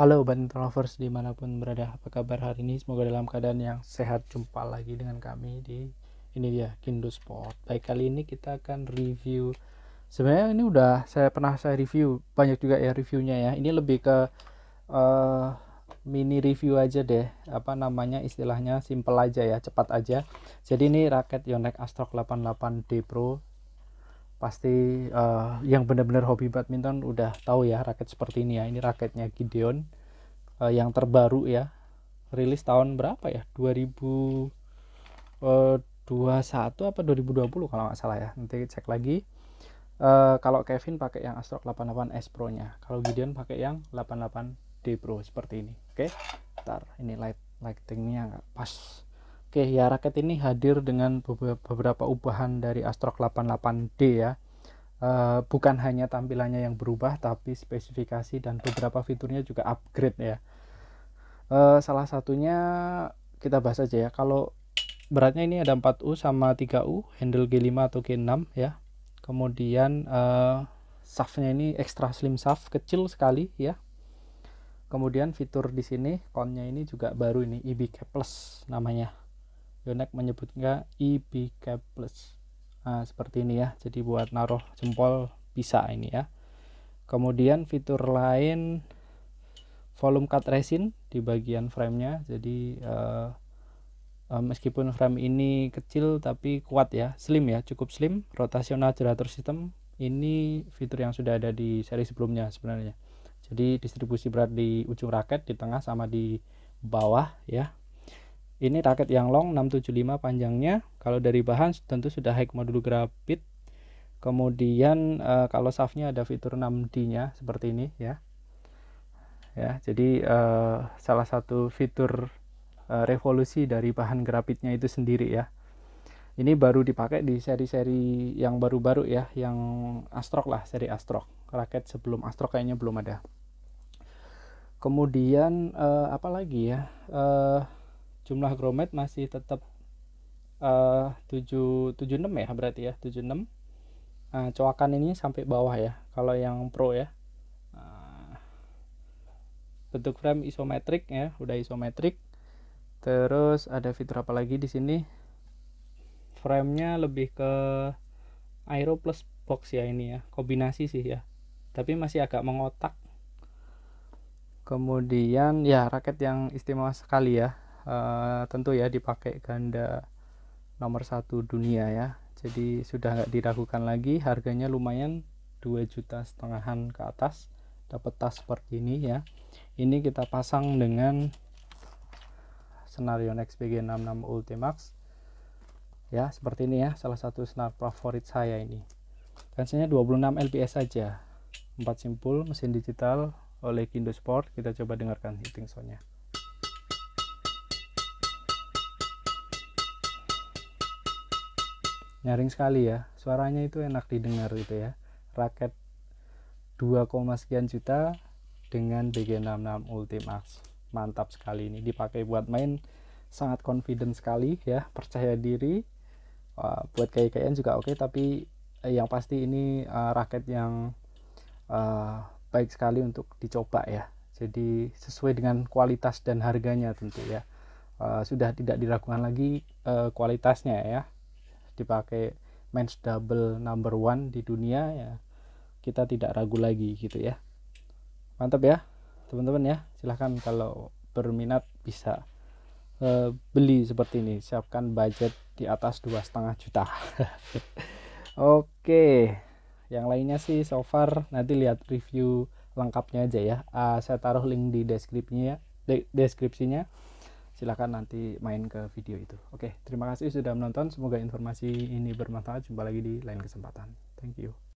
Halo Bandung Travelers dimanapun berada, apa kabar hari ini? Semoga dalam keadaan yang sehat. Jumpa lagi dengan kami di ini dia Kindo Sport. Baik kali ini kita akan review. Sebenarnya ini udah saya pernah saya review banyak juga ya reviewnya ya. Ini lebih ke uh, mini review aja deh. Apa namanya istilahnya simple aja ya, cepat aja. Jadi ini raket Yonex Astrox 88D Pro pasti uh, yang benar-benar hobi badminton udah tahu ya raket seperti ini ya ini raketnya Gideon uh, yang terbaru ya rilis tahun berapa ya 2021 eh, apa 2020 kalau nggak salah ya nanti cek lagi uh, kalau Kevin pakai yang Astro 88 S Pro nya kalau Gideon pakai yang 88 D Pro seperti ini oke okay? ntar ini light lightingnya nggak pas Oke, ya raket ini hadir dengan beberapa ubahan dari Astroq 88D ya. E, bukan hanya tampilannya yang berubah, tapi spesifikasi dan beberapa fiturnya juga upgrade ya. E, salah satunya kita bahas aja ya. Kalau beratnya ini ada 4U sama 3U, handle G5 atau G6 ya. Kemudian e, shaftnya ini extra slim shaft kecil sekali ya kemudian fitur di sini konnya ini juga baru ini IBK e Plus namanya Yonex menyebutnya IBK Plus nah, seperti ini ya jadi buat naruh jempol bisa ini ya kemudian fitur lain volume cut resin di bagian frame nya. jadi uh, uh, meskipun frame ini kecil tapi kuat ya slim ya cukup slim rotasional gerator system ini fitur yang sudah ada di seri sebelumnya sebenarnya jadi distribusi berat di ujung raket di tengah sama di bawah ya ini raket yang long 675 panjangnya. Kalau dari bahan tentu sudah high modul grafit. Kemudian uh, kalau shaftnya ada fitur 6D-nya seperti ini ya. Ya, jadi uh, salah satu fitur uh, revolusi dari bahan grafitnya itu sendiri ya. Ini baru dipakai di seri-seri yang baru-baru ya, yang Astrok lah, seri Astrok. Raket sebelum Astrok kayaknya belum ada. Kemudian uh, apa lagi ya? uh, jumlah grommet masih tetap uh, 7, 76 ya berarti ya 76 nah, coakan ini sampai bawah ya kalau yang pro ya nah, bentuk frame isometrik ya udah isometrik terus ada fitur apa lagi di sini framenya lebih ke aero plus box ya ini ya kombinasi sih ya tapi masih agak mengotak kemudian ya raket yang istimewa sekali ya uh, tentu ya dipakai ganda nomor satu dunia ya jadi sudah nggak diragukan lagi harganya lumayan 2 juta setengahan ke atas dapat tas seperti ini ya ini kita pasang dengan Senarion XPG66 Ultimax ya seperti ini ya salah satu senar favorit saya ini tensinya 26 lps saja 4 simpul mesin digital oleh Kindo Sport kita coba dengarkan hitting soundnya nyaring sekali ya suaranya itu enak didengar gitu ya raket 2, sekian juta dengan BG66 Ultimax mantap sekali ini dipakai buat main sangat confident sekali ya percaya diri uh, buat kayaknya juga oke tapi eh, yang pasti ini uh, raket yang uh, baik sekali untuk dicoba ya jadi sesuai dengan kualitas dan harganya tentu ya uh, sudah tidak diragukan lagi uh, kualitasnya ya dipakai men's double number one di dunia ya kita tidak ragu lagi gitu ya mantap ya teman-teman ya silahkan kalau berminat bisa uh, beli seperti ini siapkan budget di atas dua setengah juta oke yang lainnya sih so far nanti lihat review lengkapnya aja ya uh, saya taruh link di deskripsinya ya, de deskripsinya silahkan nanti main ke video itu. Oke, terima kasih sudah menonton. Semoga informasi ini bermanfaat. Jumpa lagi di lain kesempatan. Thank you.